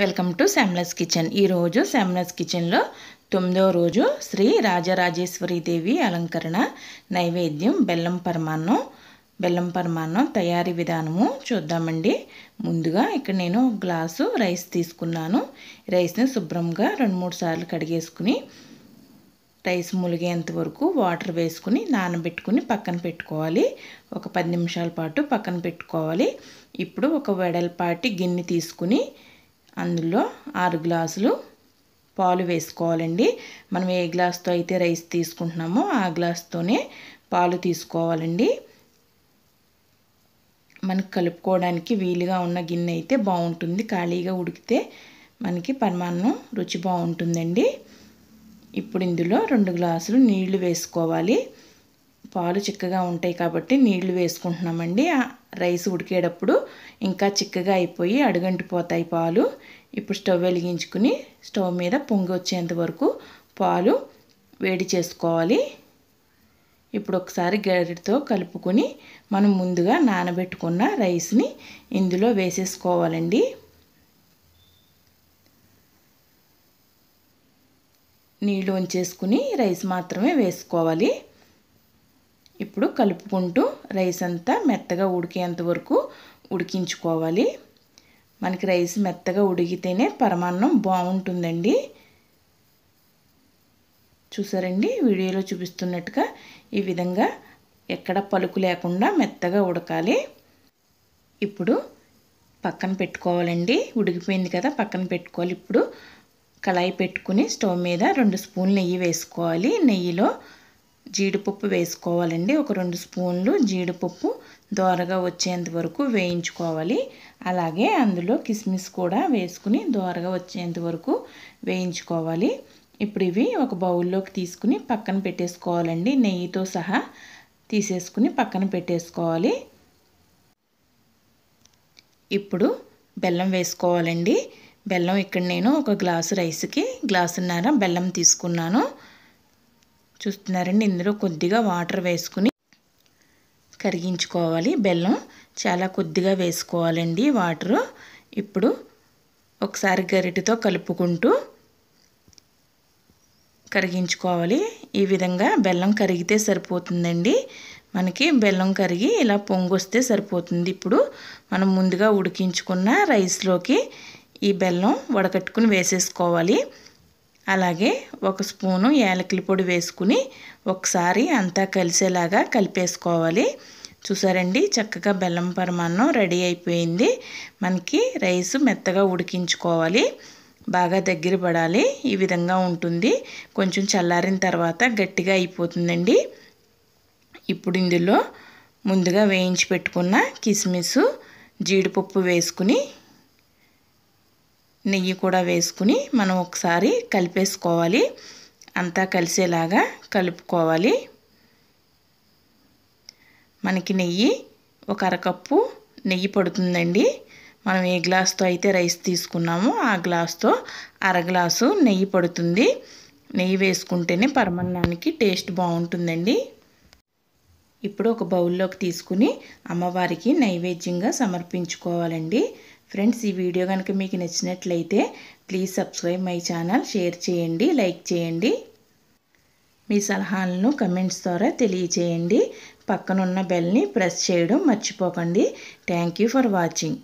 welcome to శామ్లస్ kitchen ఈరోజు శామ్లస్ కిచెన్లో తొమ్మిదో రోజు శ్రీ రాజరాజేశ్వరి దేవి అలంకరణ నైవేద్యం బెల్లం పరమాన్నం బెల్లం పరమాన్నం తయారీ విధానము చూద్దామండి ముందుగా ఇక్కడ నేను గ్లాసు రైస్ తీసుకున్నాను రైస్ని శుభ్రంగా రెండు మూడు సార్లు కడిగేసుకుని రైస్ ములిగేంత వరకు వాటర్ వేసుకుని నానబెట్టుకుని పక్కన పెట్టుకోవాలి ఒక పది నిమిషాల పాటు పక్కన పెట్టుకోవాలి ఇప్పుడు ఒక వెడల్పాటి గిన్నె తీసుకుని అందులో ఆరు గ్లాసులు పాలు వేసుకోవాలండి మనం ఏ గ్లాస్తో అయితే రైస్ తీసుకుంటున్నామో ఆ గ్లాస్తోనే పాలు తీసుకోవాలండి మనకి కలుపుకోవడానికి వీలుగా ఉన్న గిన్నె అయితే బాగుంటుంది ఖాళీగా ఉడికితే మనకి పరమాన్నం రుచి బాగుంటుందండి ఇప్పుడు ఇందులో రెండు గ్లాసులు నీళ్లు వేసుకోవాలి పాలు చిక్కగా ఉంటాయి కాబట్టి నీళ్లు వేసుకుంటున్నామండి రైస్ ఉడికేటప్పుడు ఇంకా చిక్కగా అయిపోయి అడుగంటిపోతాయి పాలు ఇప్పుడు స్టవ్ వెలిగించుకుని స్టవ్ మీద పొంగి వచ్చేంత వరకు పాలు వేడి చేసుకోవాలి ఇప్పుడు ఒకసారి గరిటితో కలుపుకొని మనం ముందుగా నానబెట్టుకున్న రైస్ని ఇందులో వేసేసుకోవాలండి నీళ్ళు ఉంచేసుకుని రైస్ మాత్రమే వేసుకోవాలి ఇప్పుడు కలుపుకుంటూ రైస్ అంతా మెత్తగా ఉడికేంత వరకు ఉడికించుకోవాలి మనకి రైస్ మెత్తగా ఉడికితేనే పరమాన్నం బాగుంటుందండి చూసారండి వీడియోలో చూపిస్తున్నట్టుగా ఈ విధంగా ఎక్కడ పలుకు లేకుండా మెత్తగా ఉడకాలి ఇప్పుడు పక్కన పెట్టుకోవాలండి ఉడికిపోయింది కదా పక్కన పెట్టుకోవాలి ఇప్పుడు కళాయి పెట్టుకుని స్టవ్ మీద రెండు స్పూన్లు నెయ్యి వేసుకోవాలి నెయ్యిలో జీడిపప్పు వేసుకోవాలండి ఒక రెండు స్పూన్లు జీడిపప్పు దోరగా వచ్చేంత వరకు వేయించుకోవాలి అలాగే అందులో కిస్మిస్ కూడా వేసుకుని దోరగా వచ్చేంత వరకు వేయించుకోవాలి ఇప్పుడు ఇవి ఒక బౌల్లోకి తీసుకుని పక్కన పెట్టేసుకోవాలండి నెయ్యితో సహా తీసేసుకుని పక్కన పెట్టేసుకోవాలి ఇప్పుడు బెల్లం వేసుకోవాలండి బెల్లం ఇక్కడ నేను ఒక గ్లాసు రైస్కి గ్లాసున్నర బెల్లం తీసుకున్నాను చూస్తున్నారండి ఇందులో కొద్దిగా వాటర్ వేసుకుని కరిగించుకోవాలి బెల్లం చాలా కొద్దిగా వేసుకోవాలండి వాటరు ఇప్పుడు ఒకసారి గరిటతో కలుపుకుంటూ కరిగించుకోవాలి ఈ విధంగా బెల్లం కరిగితే సరిపోతుందండి మనకి బెల్లం కరిగి ఇలా పొంగొస్తే సరిపోతుంది ఇప్పుడు మనం ముందుగా ఉడికించుకున్న రైస్లోకి ఈ బెల్లం వడకట్టుకుని వేసేసుకోవాలి అలాగే ఒక స్పూను యాలకుల పొడి వేసుకుని ఒకసారి అంతా కలిసేలాగా కలిపేసుకోవాలి చూసారండి చక్కగా బెల్లం పరమాన్నం రెడీ అయిపోయింది మనకి రైస్ మెత్తగా ఉడికించుకోవాలి బాగా దగ్గర పడాలి ఈ విధంగా ఉంటుంది కొంచెం చల్లారిన తర్వాత గట్టిగా అయిపోతుందండి ఇప్పుడు ఇందులో ముందుగా వేయించి పెట్టుకున్న కిస్మిస్ జీడిపప్పు వేసుకుని నెయ్యి కూడా వేసుకుని మనం ఒకసారి కలిపేసుకోవాలి అంతా కలిసేలాగా కలుపుకోవాలి మనకి నెయ్యి ఒక అరకప్పు నెయ్యి పడుతుందండి మనం ఏ గ్లాస్తో అయితే రైస్ తీసుకున్నామో ఆ గ్లాస్తో అర గ్లాసు నెయ్యి పడుతుంది నెయ్యి వేసుకుంటేనే పరమాన్నానికి టేస్ట్ బాగుంటుందండి ఇప్పుడు ఒక బౌల్లోకి తీసుకుని అమ్మవారికి నైవేద్యంగా సమర్పించుకోవాలండి ఫ్రెండ్స్ ఈ వీడియో కనుక మీకు నచ్చినట్లయితే please subscribe my channel share చేయండి లైక్ చేయండి మీ సలహాలను కమెంట్స్ ద్వారా తెలియచేయండి పక్కనున్న బెల్ని ప్రెస్ చేయడం మర్చిపోకండి థ్యాంక్ ఫర్ వాచింగ్